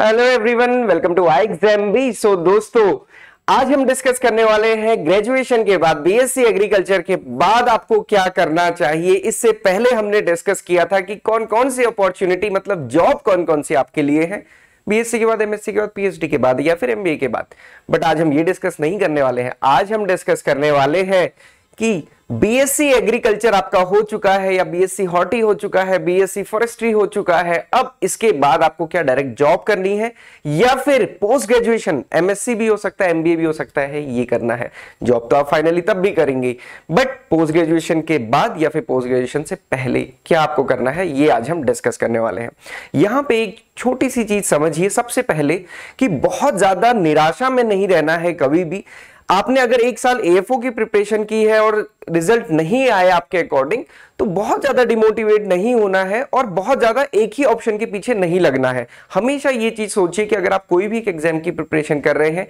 Hello everyone welcome to I exam B so दोस्तों आज हम डिस्कस करने वाले हैं ग्रेजुएशन के बाद बीएससी एग्रीकल्चर के बाद आपको क्या करना चाहिए इससे पहले हमने डिस्कस किया था कि कौन कौन सी अपॉर्चुनिटी मतलब जॉब कौन कौन सी आपके लिए है बीएससी के बाद एमएससी के बाद पीएचडी के बाद या फिर एमबीए के बाद बट आज हम ये डिस्कस नहीं करने वाले हैं आज हम डिस्कस करने वाले हैं कि बीएससी एग्रीकल्चर आपका हो चुका है या बीएससी हॉर्टी हो चुका है बीएससी फॉरेस्ट्री हो चुका है अब इसके बाद आपको क्या डायरेक्ट जॉब करनी है या फिर पोस्ट ग्रेजुएशन एमएससी भी हो सकता है एमबीए भी हो सकता है ये करना है जॉब तो आप फाइनली तब भी करेंगे बट पोस्ट ग्रेजुएशन के बाद या फिर पोस्ट ग्रेजुएशन से पहले क्या आपको करना है ये आज हम डिस्कस करने वाले हैं यहां पर एक छोटी सी चीज समझिए सबसे पहले कि बहुत ज्यादा निराशा में नहीं रहना है कभी भी आपने अगर एक साल एएफओ की प्रिपरेशन की है और रिजल्ट नहीं आए आपके अकॉर्डिंग तो बहुत ज़्यादा डिमोटिवेट नहीं होना है और बहुत ज़्यादा एक ही ऑप्शन के पीछे नहीं लगना है हमेशा ये चीज़ सोचिए कि अगर आप कोई भी एक एग्जाम की प्रिपरेशन कर रहे हैं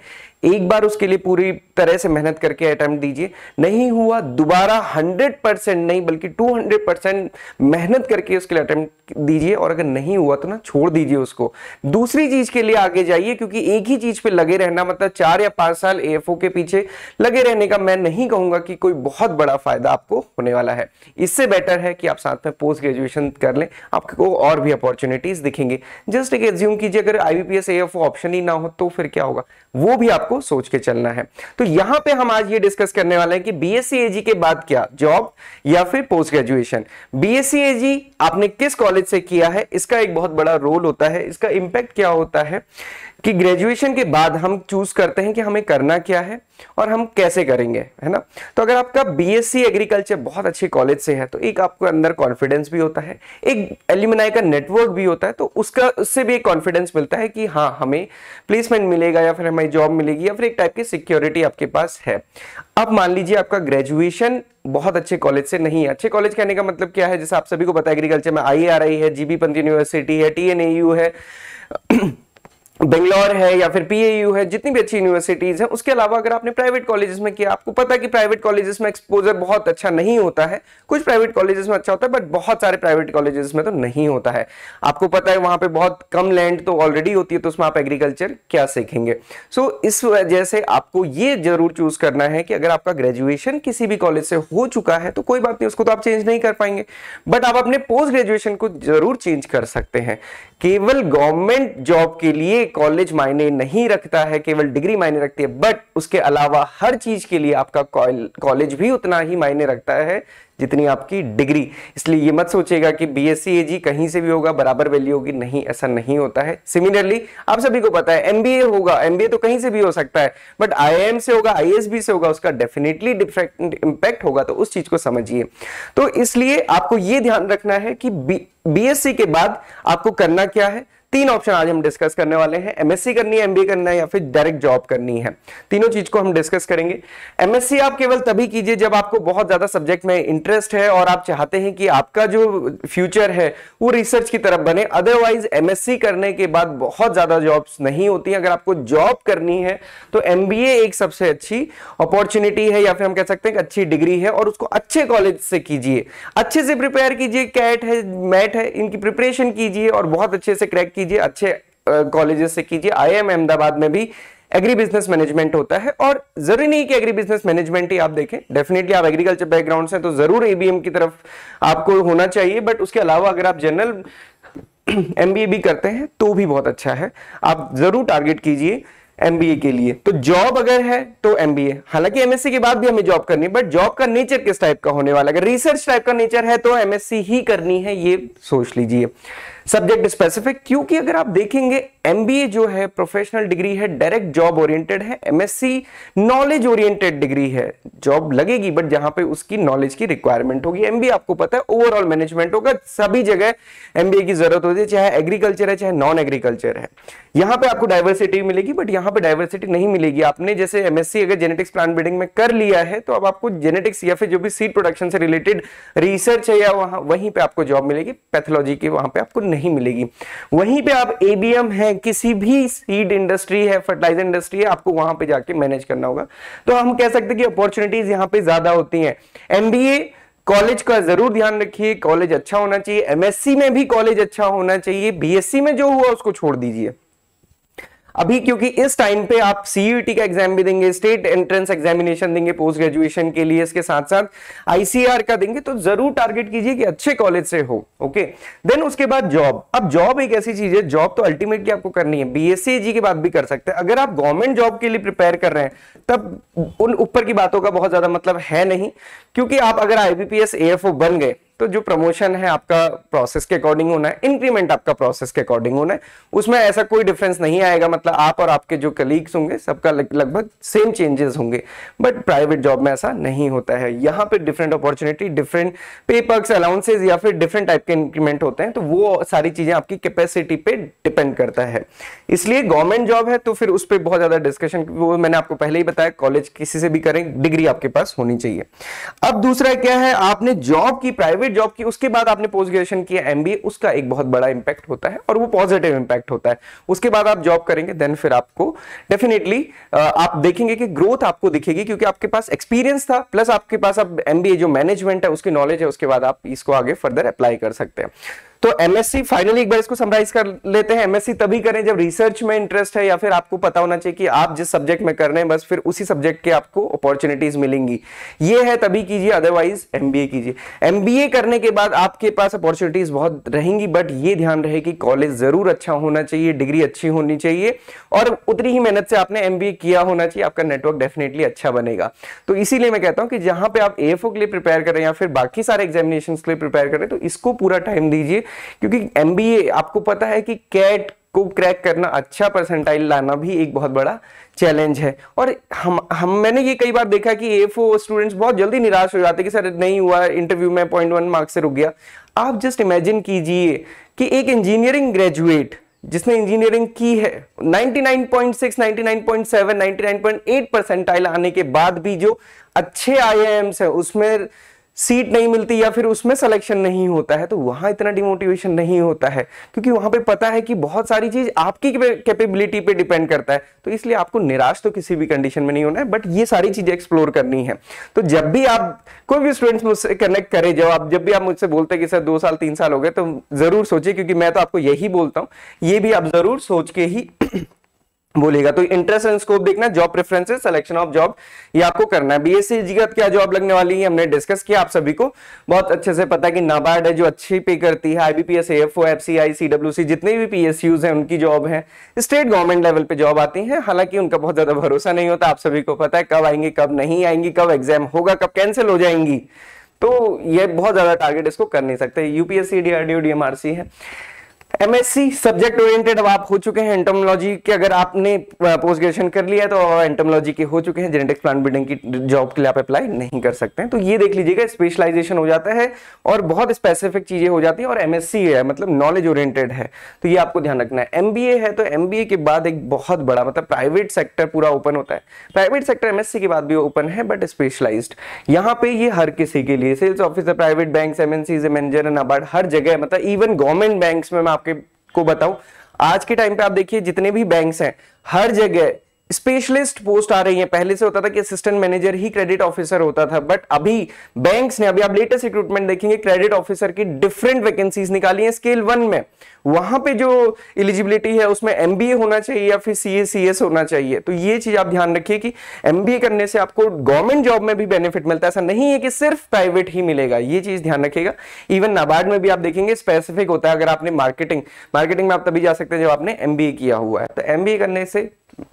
एक बार उसके लिए पूरी तरह से मेहनत करके अटेम्प्ट दीजिए नहीं हुआ दोबारा 100 परसेंट नहीं बल्कि 200 परसेंट मेहनत करके उसके लिए अटेम्प्ट दीजिए और अगर नहीं हुआ तो ना छोड़ दीजिए उसको दूसरी चीज़ के लिए आगे जाइए क्योंकि एक ही चीज़ पर लगे रहना मतलब चार या पांच साल ए के पीछे लगे रहने का मैं नहीं कहूंगा कि कोई बहुत बड़ा फायदा आपको होने वाला है इससे बेटर है कि आप साथ में पोस्ट ग्रेजुएशन कर लें आपको और भी अपॉर्चुनिटीज दिखेंगे जस्ट एक एज्यूम कीजिए अगर आईबीपीएस एफ ऑप्शन ही ना हो तो फिर क्या होगा वो भी आपको सोच के चलना है तो यहां पे हम आज ये डिस्कस करने वाले हैं कि बीएससी एजी के बाद क्या जॉब या फिर पोस्ट ग्रेजुएशन बीएससी एजी आपने किस कॉलेज से किया है इसका एक बहुत बड़ा रोल होता है इसका इंपैक्ट क्या होता है कि ग्रेजुएशन के बाद हम चूज करते हैं कि हमें करना क्या है और हम कैसे करेंगे है ना तो अगर आपका बीएससी एग्रीकल्चर बहुत अच्छे कॉलेज से है तो एक आपको अंदर कॉन्फिडेंस भी होता है एक एलिमनाई का नेटवर्क भी होता है तो उसका उससे भी एक कॉन्फिडेंस मिलता है कि हाँ हमें प्लेसमेंट मिलेगा या फिर हमें जॉब मिलेगी या फिर एक टाइप की सिक्योरिटी आपके पास है अब मान लीजिए आपका ग्रेजुएशन बहुत अच्छे कॉलेज से नहीं है अच्छे कॉलेज कहने का मतलब क्या है जैसे आप सभी को पता है एग्रीकल्चर में आई है जीबी पंत यूनिवर्सिटी है टी है बेंगलोर है या फिर पी है जितनी भी अच्छी यूनिवर्सिटीज़ हैं उसके अलावा अगर आपने प्राइवेट कॉलेजेस में किया आपको पता है कि प्राइवेट कॉलेजेस में एक्सपोजर बहुत अच्छा नहीं होता है कुछ प्राइवेट कॉलेजेस में अच्छा होता है बट बहुत सारे प्राइवेट कॉलेजेस में तो नहीं होता है आपको पता है वहां पर बहुत कम लैंड तो ऑलरेडी होती है तो उसमें आप एग्रीकल्चर क्या सीखेंगे सो so, इस वजह से आपको ये जरूर चूज़ करना है कि अगर आपका ग्रेजुएशन किसी भी कॉलेज से हो चुका है तो कोई बात नहीं उसको तो आप चेंज नहीं कर पाएंगे बट आप अपने पोस्ट ग्रेजुएशन को जरूर चेंज कर सकते हैं केवल गवर्नमेंट जॉब के लिए कॉलेज मायने नहीं रखता है केवल डिग्री मायने रखती है बट उसके अलावा हर चीज के लिए आपका कॉलेज भी उतना ही मायने रखता है जितनी आपकी डिग्री इसलिए ये मत सोचेगा कि बी एस जी कहीं से भी होगा बराबर वैल्यू होगी नहीं ऐसा नहीं होता है सिमिलरली आप सभी को पता है एम होगा एम तो कहीं से भी हो सकता है बट आई से होगा आई से होगा उसका डेफिनेटली डिफरेंट इम्पैक्ट होगा तो उस चीज को समझिए तो इसलिए आपको ये ध्यान रखना है कि बी बीएससी के बाद आपको करना क्या है तीन ऑप्शन आज हम डिस्कस करने वाले हैं एमएससी करनी है एमबीए करना है या फिर डायरेक्ट जॉब करनी है तीनों चीज को हम डिस्कस करेंगे एमएससी आप केवल तभी कीजिए जब आपको बहुत ज्यादा सब्जेक्ट में इंटरेस्ट है और आप चाहते हैं कि आपका जो फ्यूचर है वो रिसर्च की तरफ बने अदरवाइज एमएससी करने के बाद बहुत ज्यादा जॉब नहीं होती अगर आपको जॉब करनी है तो एमबीए एक सबसे अच्छी अपॉर्चुनिटी है या फिर हम कह सकते हैं अच्छी डिग्री है और उसको अच्छे कॉलेज से कीजिए अच्छे से प्रिपेयर कीजिए कैट है मैट है इनकी प्रिपरेशन कीजिए और बहुत अच्छे से क्रैक कीजिए कीजिए अच्छे कॉलेजेस से कीजिए आईएम अहमदाबाद में भी एग्री बिजनेस मैनेजमेंट होता है और जरूरी नहीं कि एग्री बिजनेस मैनेजमेंट ही आप देखें डेफिनेटली आप एग्रीकल्चर बैकग्राउंड से तो जरूर एबीएम की तरफ आपको होना चाहिए बट उसके अलावा अगर आप जनरल एम भी करते हैं तो भी बहुत अच्छा है आप जरूर टारगेट कीजिए एम के लिए तो जॉब अगर है तो एम हालांकि एमएससी के बाद भी हमें जॉब करनी है बट जॉब का नेचर किस टाइप का होने वाला अगर रिसर्च टाइप का नेचर है तो एमएससी ही करनी है ये सोच लीजिए सब्जेक्ट स्पेसिफिक क्योंकि अगर आप देखेंगे एमबीए जो है प्रोफेशनल डिग्री है डायरेक्ट जॉब ओरिएंटेड है एमएससी नॉलेज ओरिएंटेड डिग्री है जॉब लगेगी बट जहां पे उसकी नॉलेज की रिक्वायरमेंट होगी एमबीए आपको पता है ओवरऑल मैनेजमेंट होगा सभी जगह एमबीए की जरूरत होती है चाहे एग्रीकल्चर है चाहे नॉन एग्रीकल्चर है यहां पर आपको डायवर्सिटी मिलेगी बट यहां पर डायवर्सिटी नहीं मिलेगी आपने जैसे एमएससी अगर जेनेटिक्स प्लांट बिल्डिंग में कर लिया है तो अब आपको जेनेटिक्स या फिर जो भी सीड प्रोडक्शन से रिलेटेड रिसर्च है या वहां वहीं पर आपको जॉब मिलेगी पैथोलॉजी की वहां पर आपको नहीं मिलेगी वहीं पे आप एबीएम है किसी भी सीड इंडस्ट्री है फर्टिलाइजर इंडस्ट्री है आपको वहां पे जाके मैनेज करना होगा तो हम कह सकते हैं कि अपॉर्चुनिटीज यहाँ पे ज्यादा होती हैं एमबीए कॉलेज का जरूर ध्यान रखिए कॉलेज अच्छा होना चाहिए एमएससी में भी कॉलेज अच्छा होना चाहिए बीएससी में जो हुआ उसको छोड़ दीजिए अभी क्योंकि इस टाइम पे आप सीईटी e का एग्जाम भी देंगे स्टेट एंट्रेंस एग्जामिनेशन देंगे पोस्ट ग्रेजुएशन के लिए इसके साथ साथ आईसीआर का देंगे तो जरूर टारगेट कीजिए कि अच्छे कॉलेज से हो ओके देन उसके बाद जॉब अब जॉब एक ऐसी चीज है जॉब तो अल्टीमेटली आपको करनी है बीएससी जी के बाद भी कर सकते हैं अगर आप गवर्नमेंट जॉब के लिए प्रिपेयर कर रहे हैं तब उन ऊपर की बातों का बहुत ज्यादा मतलब है नहीं क्योंकि आप अगर आईबीपीएस ए बन गए तो जो प्रमोशन है आपका प्रोसेस के अकॉर्डिंग होना है इंक्रीमेंट आपका प्रोसेस के अकॉर्डिंग होना है उसमें ऐसा कोई डिफरेंस नहीं आएगा मतलब आप और आपके जो कलीग्स होंगे सबका लगभग सेम चेंजेस होंगे बट प्राइवेट जॉब में ऐसा नहीं होता है यहाँ पे different opportunity different pay allowances या फिर डिफरेंट टाइप के इंक्रीमेंट होते हैं तो वो सारी चीजें आपकी कैपेसिटी पे डिपेंड करता है इसलिए गवर्नमेंट जॉब है तो फिर उस पर बहुत ज्यादा डिस्कशन वो मैंने आपको पहले ही बताया कॉलेज किसी से भी करें डिग्री आपके पास होनी चाहिए अब दूसरा क्या है आपने जॉब की प्राइवेट फिर जॉब की उसके बाद आपने पोस्ट ग्रेजुएशन किया एम उसका एक बहुत बड़ा इंपैक्ट होता है और वो पॉजिटिव इंपैक्ट होता है उसके बाद आप जॉब करेंगे देन फिर आपको डेफिनेटली आप देखेंगे कि ग्रोथ आपको दिखेगी क्योंकि आपके पास एक्सपीरियंस था प्लस आपके पास अब एम जो मैनेजमेंट है उसकी नॉलेज है उसके बाद आप इसको आगे फर्दर अप्लाई कर सकते हैं तो एमएससी फाइनली एक बार इसको समराइज कर लेते हैं एमएससी तभी करें जब रिसर्च में इंटरेस्ट है या फिर आपको पता होना चाहिए कि आप जिस सब्जेक्ट में कर रहे हैं बस फिर उसी सब्जेक्ट के आपको अपॉर्चुनिटीज मिलेंगी ये है तभी कीजिए अदरवाइज एमबीए कीजिए एमबीए करने के बाद आपके पास अपॉर्चुनिटीज बहुत रहेंगी बट ये ध्यान रहे कि कॉलेज जरूर अच्छा होना चाहिए डिग्री अच्छी होनी चाहिए और उतनी ही मेहनत से आपने एमबीए किया होना चाहिए आपका नेटवर्क डेफिनेटली अच्छा बनेगा तो इसीलिए मैं कहता हूँ कि जहां पे आप एफ के लिए प्रिपेयर कर रहे हैं या फिर बाकी सारे एग्जामिनेशन के लिए प्रिपेयर कर रहे हैं तो इसको पूरा टाइम दीजिए क्योंकि एम आपको पता है कि कैट को क्रैक करना अच्छा परसेंटाइल लाना भी एक बहुत बड़ा चैलेंज है और हम हम मैंने ये कई बार देखा कि ए स्टूडेंट्स बहुत जल्दी निराश हो जाते हैं कि सर नहीं हुआ इंटरव्यू में पॉइंट वन मार्क्स से रुक गया आप जस्ट इमेजिन कीजिए कि एक इंजीनियरिंग ग्रेजुएट जिसने इंजीनियरिंग की है 99.6, 99.7, 99.8 परसेंटाइल आने के बाद भी जो अच्छे आईआईएम्स है उसमें सीट नहीं मिलती या फिर उसमें सिलेक्शन नहीं होता है तो वहां इतना डिमोटिवेशन नहीं होता है क्योंकि वहां पे पता है कि बहुत सारी चीज़ आपकी कैपेबिलिटी पे डिपेंड करता है तो इसलिए आपको निराश तो किसी भी कंडीशन में नहीं होना है बट ये सारी चीज़ें एक्सप्लोर करनी है तो जब भी आप कोई भी स्टूडेंट्स मुझसे कनेक्ट करे जब आप जब भी आप मुझसे बोलते हैं कि सर दो साल तीन साल हो गए तो ज़रूर सोचिए क्योंकि मैं तो आपको यही बोलता हूँ ये भी आप ज़रूर सोच के ही बोलेगा तो इंटरेस्ट एंड स्कोप देखना job preferences selection of job ये आपको करना है बीएससी का क्या जॉब लगने वाली है हमने डिस्कस किया आप सभी को बहुत अच्छे से पता है कि नाबार्ड है जो अच्छी पे करती है IBPS F C W C जितने भी पीएसयूज हैं उनकी जॉब है स्टेट गवर्नमेंट लेवल पे जॉब आती है हालांकि उनका बहुत ज्यादा भरोसा नहीं होता आप सभी को पता है कब आएंगे कब नहीं आएंगी कब एग्जाम होगा कब कैंसिल हो जाएंगी तो ये बहुत ज्यादा टारगेट इसको कर नहीं सकते यूपीएससी डीआरडीओ डीएमआरसी है एमएससी सब्जेक्ट ओरिएंटेड अब आप हो चुके हैं एंटोमोलॉजी के अगर आपने पोस्ट ग्रेजुएशन कर लिया है तो एंटोमोलॉजी के हो चुके हैं जेनेटिक्स प्लांट ब्रीडिंग की जॉब के लिए आप अप्लाई नहीं कर सकते हैं तो ये देख लीजिएगा स्पेशलाइजेशन हो जाता है और बहुत स्पेसिफिक चीजें हो जाती है और एमएससी है मतलब नॉलेज ओरिएंटेड है तो ये आपको ध्यान रखना है एमबीए है तो एमबीए के बाद एक बहुत बड़ा मतलब प्राइवेट सेक्टर पूरा ओपन होता है प्राइवेट सेक्टर एमएससी के बाद भी ओपन है बट स्पेशलाइज यहाँ पे ये हर किसी के लिए sales officer private bank MNC manager NABARD हर जगह मतलब इवन गवर्नमेंट बैंक में आप आपके को बताऊं आज के टाइम पे आप देखिए जितने भी बैंक्स हैं हर जगह स्पेशलिस्ट पोस्ट आ रही है पहले से होता था कि असिस्टेंट मैनेजर ही क्रेडिट ऑफिसर होता था बट अभी बैंक्स ने अभी आप लेटेस्ट रिक्रूटमेंट देखेंगे क्रेडिट ऑफिसर की डिफरेंट वैकेंसीज निकाली हैं स्केल वन में वहां पे जो एलिजिबिलिटी है उसमें एमबीए होना चाहिए या फिर सीए सीएस होना चाहिए तो ये चीज आप ध्यान रखिए कि एमबीए करने से आपको गवर्नमेंट जॉब में भी बेनिफिट मिलता है ऐसा नहीं है कि सिर्फ प्राइवेट ही मिलेगा ये चीज ध्यान रखिएगा इवन नाबार्ड में भी आप देखेंगे स्पेसिफिक होता है अगर आपने मार्केटिंग मार्केटिंग में आप तभी जा सकते हैं जब आपने एमबीए किया हुआ है तो एमबीए करने से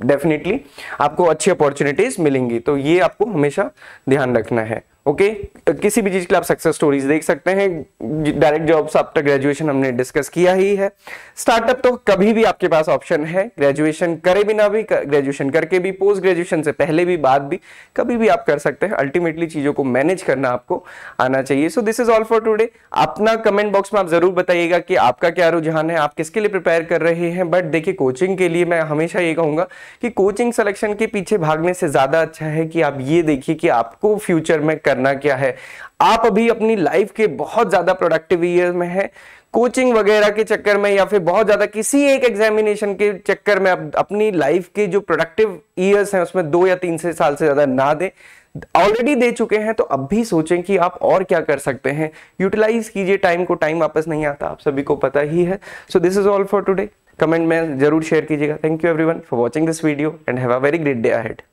डेफिनेटली आपको अच्छी अपॉर्चुनिटीज मिलेंगी तो ये आपको हमेशा ध्यान रखना है ओके okay? तो किसी भी चीज के आप सक्सेस स्टोरीज देख सकते हैं डायरेक्ट जॉब्स तक ग्रेजुएशन हमने डिस्कस किया ही है स्टार्टअप तो कभी भी आपके पास ऑप्शन है ग्रेजुएशन करे बिना भी ग्रेजुएशन करके भी पोस्ट ग्रेजुएशन से पहले भी बाद भी कभी भी आप कर सकते हैं अल्टीमेटली चीजों को मैनेज करना आपको आना चाहिए so this is all for today अपना कमेंट बॉक्स में आप जरूर बताइएगा कि आपका क्या रुझान है आप किसके लिए प्रिपेयर कर रहे हैं बट देखिए कोचिंग के लिए मैं हमेशा ये कहूंगा कि कोचिंग सेलेक्शन के पीछे भागने से ज्यादा अच्छा है कि आप ये देखिए कि आपको फ्यूचर में करना क्या है आप अभी अपनी लाइफ के बहुत ज्यादा प्रोडक्टिव ईयर में है कोचिंग वगैरह के चक्कर में या फिर बहुत ज्यादा किसी एक एग्जामिनेशन के चक्कर में आप अपनी लाइफ के जो प्रोडक्टिव ईयर्स हैं उसमें दो या तीन से साल से ज्यादा ना दें ऑलरेडी दे चुके हैं तो अब भी सोचें कि आप और क्या कर सकते हैं यूटिलाइज कीजिए टाइम को टाइम वापस नहीं आता आप सभी को पता ही है so this is all for today comment में जरूर शेयर कीजिएगा thank you everyone for watching this video and have a very great day ahead